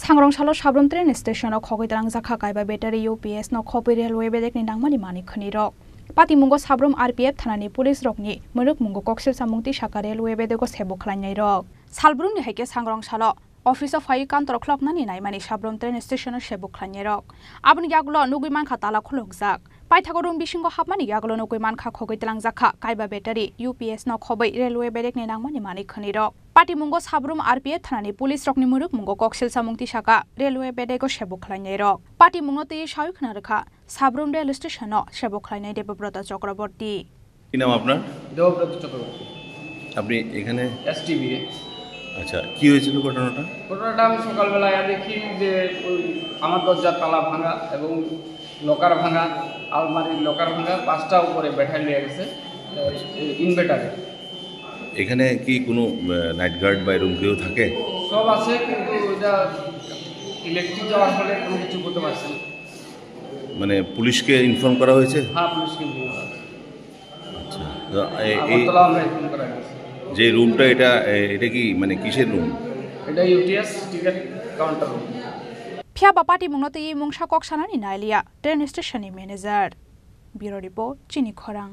sangrongshalo shabrum train station o khogoi tarang jakha kaiba battery UPS no khopi railway bedek ni nangmani manik khani Sabroom R P F থানানি police রকনি মনুক মুঙ্গ কক্সিল সামুংতি সাকা railway বেদেক সেবো খালাইনাই রক সালব্রুম নি হাইকে সাংরং সালো অফিস অফ হাই কান্তর খ্লক খলকনানি নাইমানি সাবরম ট্রেন স্টেশন সেবো খালাইনাই রক আবনি গাগল নুগুইমান খাতালা খলক যাক পাইথাগরুং বিশিঙ্গ হাপমানি আগলো নকুই মানখা খগৈ তেলাং জাখা কাইবা বেটারি ইউপিএস ন খবৈ রেলওয়ে ব্যারেক নেনাংমানি মানি খনির পাটি মুঙ্গ সাবরুম আরপিএফ থানানি পুলিশ রকনি মুরুক মুঙ্গ ককসেল সামুংতি শাখা রেলওয়ে ব্যারেক সেবক খালাইনাই রক পাটি মুঙ্গ তেই সায়ু খানা রেখা সাবরুম রেল স্টেশন সেবক খালাইনাই দেবব্রত চক্রবর্তী কি নাম আপনার দেবব্রত চক্রবর্তী আপনি এখানে এসটিভি আচ্ছা কি হয়েছিল ঘটনাটা ঘটনাটা আমি দেখি যে আমার দরজার তালা ভাঙা এবং লকার ভাঙা আলমারির লকার ভাঙা পাঁচটা উপরে ব্যাটারি নিয়ে গেছে ইনভার্টারে এখানে কি কোনো নাইট গার্ড বা এরকম কেউ থাকে সব আছে কিন্তু এটা ইলেকট্রিক যাওয়ার ফলে কোনো কিছু করতে পারছে না মানে পুলিশকে ইনফর্ম করা হয়েছে হ্যাঁ পুলিশকে আচ্ছা এই যে রুমটা এটা এটা কি মানে কিসের রুম এটা ইউটিএস টিকেট কাউন্টার রুম ফিয়াবা পাটি মুংনতে ই মুংসা কক্সানানি নাইলিয়া ট্রেন স্টেশনে ম্যানেজার ব্যুরো রিপোর্ট চিনি খরাং